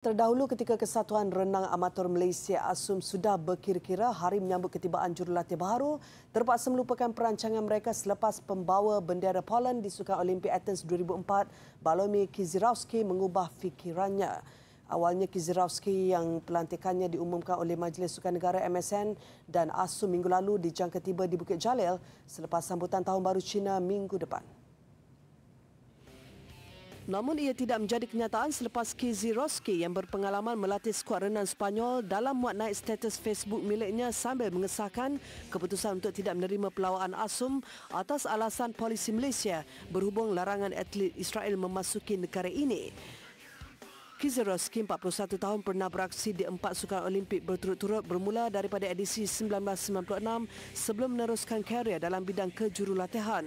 Terdahulu ketika Kesatuan Renang Amatur Malaysia ASUM sudah berkira-kira hari menyambut ketibaan jurulatih baru, terpaksa melupakan perancangan mereka selepas pembawa bendera Poland di Sukan Olimpik Athens 2004, Balomi Kizirowski mengubah fikirannya. Awalnya Kizirowski yang pelantikannya diumumkan oleh Majlis Sukan Negara MSN dan ASUM minggu lalu dijangka tiba di Bukit Jalil selepas sambutan Tahun Baru China minggu depan. Namun ia tidak menjadi kenyataan selepas Kiziroski yang berpengalaman melatih skuad renang Spanyol dalam muat naik status Facebook miliknya sambil mengesahkan keputusan untuk tidak menerima pelawaan asum atas alasan polisi Malaysia berhubung larangan atlet Israel memasuki negara ini. Kizerowski, 41 tahun, pernah beraksi di empat sukan Olimpik berturut-turut bermula daripada edisi 1996 sebelum meneruskan karier dalam bidang kejurulatihan.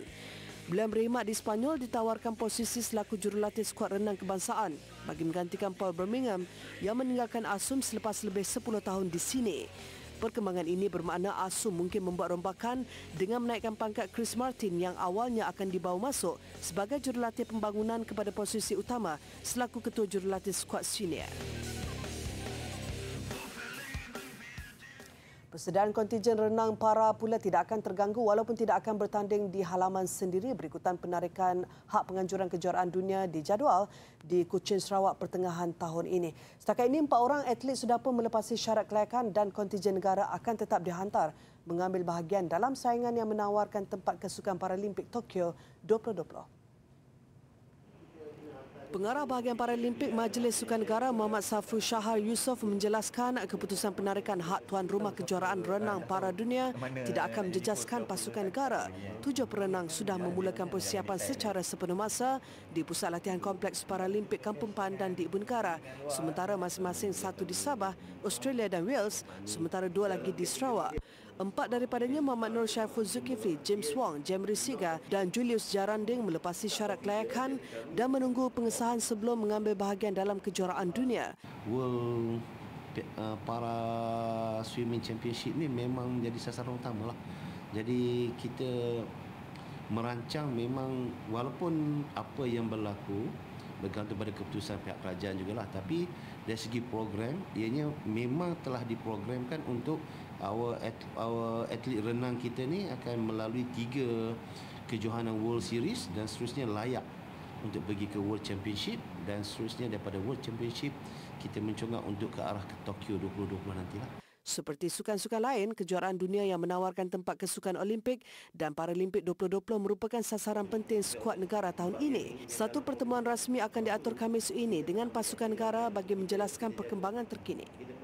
Beliau berkhidmat di Spanyol ditawarkan posisi selaku jurulatih skuad renang kebangsaan bagi menggantikan Paul Birmingham yang meninggalkan Asum selepas lebih 10 tahun di sini. Perkembangan ini bermakna Asum mungkin membuat rombakan dengan menaikkan pangkat Chris Martin yang awalnya akan dibawa masuk sebagai jurulatih pembangunan kepada posisi utama selaku ketua jurulatih skuad senior. Persediaan kontingen renang para pula tidak akan terganggu walaupun tidak akan bertanding di halaman sendiri berikutan penarikan hak penganjuran kejuaraan dunia dijadual di Kuching Sarawak pertengahan tahun ini. Setakat ini, empat orang atlet sudah pun melepasi syarat kelayakan dan kontingen negara akan tetap dihantar mengambil bahagian dalam saingan yang menawarkan tempat kesukan Paralimpik Tokyo 2020. Pengarah bahagian Paralimpik Majlis Sukan Negara Muhammad Safu Shahar Yusof menjelaskan keputusan penarikan hak tuan rumah kejuaraan renang para dunia tidak akan menjejaskan pasukan negara. Tujuh perenang sudah memulakan persiapan secara sepenuh masa di pusat latihan kompleks Paralimpik Kampung Pandan di Ibu Negara. Sementara masing-masing satu di Sabah, Australia dan Wales, sementara dua lagi di Sarawak. Empat daripadanya Muhammad Nur Syaiful Zulkifli, James Wong, Jemri Siga dan Julius Jaranding melepasi syarat kelayakan dan menunggu pengesahan sebelum mengambil bahagian dalam kejuaraan dunia. World uh, para swimming championship ini memang menjadi sasaran utama lah. Jadi kita merancang memang walaupun apa yang berlaku bergantung pada keputusan pihak kerajaan lah. tapi dari segi program ianya memang telah diprogramkan untuk our at, our atlet renang kita ni akan melalui tiga kejohanan World Series dan seterusnya layak untuk pergi ke World Championship dan seterusnya daripada World Championship kita mencongak untuk ke arah ke Tokyo 2020 nanti lah. Seperti sukan-sukan lain, kejuaraan dunia yang menawarkan tempat kesukan Olimpik dan Paralimpik 2020 merupakan sasaran penting skuad negara tahun ini. Satu pertemuan rasmi akan diatur Khamis ini dengan pasukan negara bagi menjelaskan perkembangan terkini.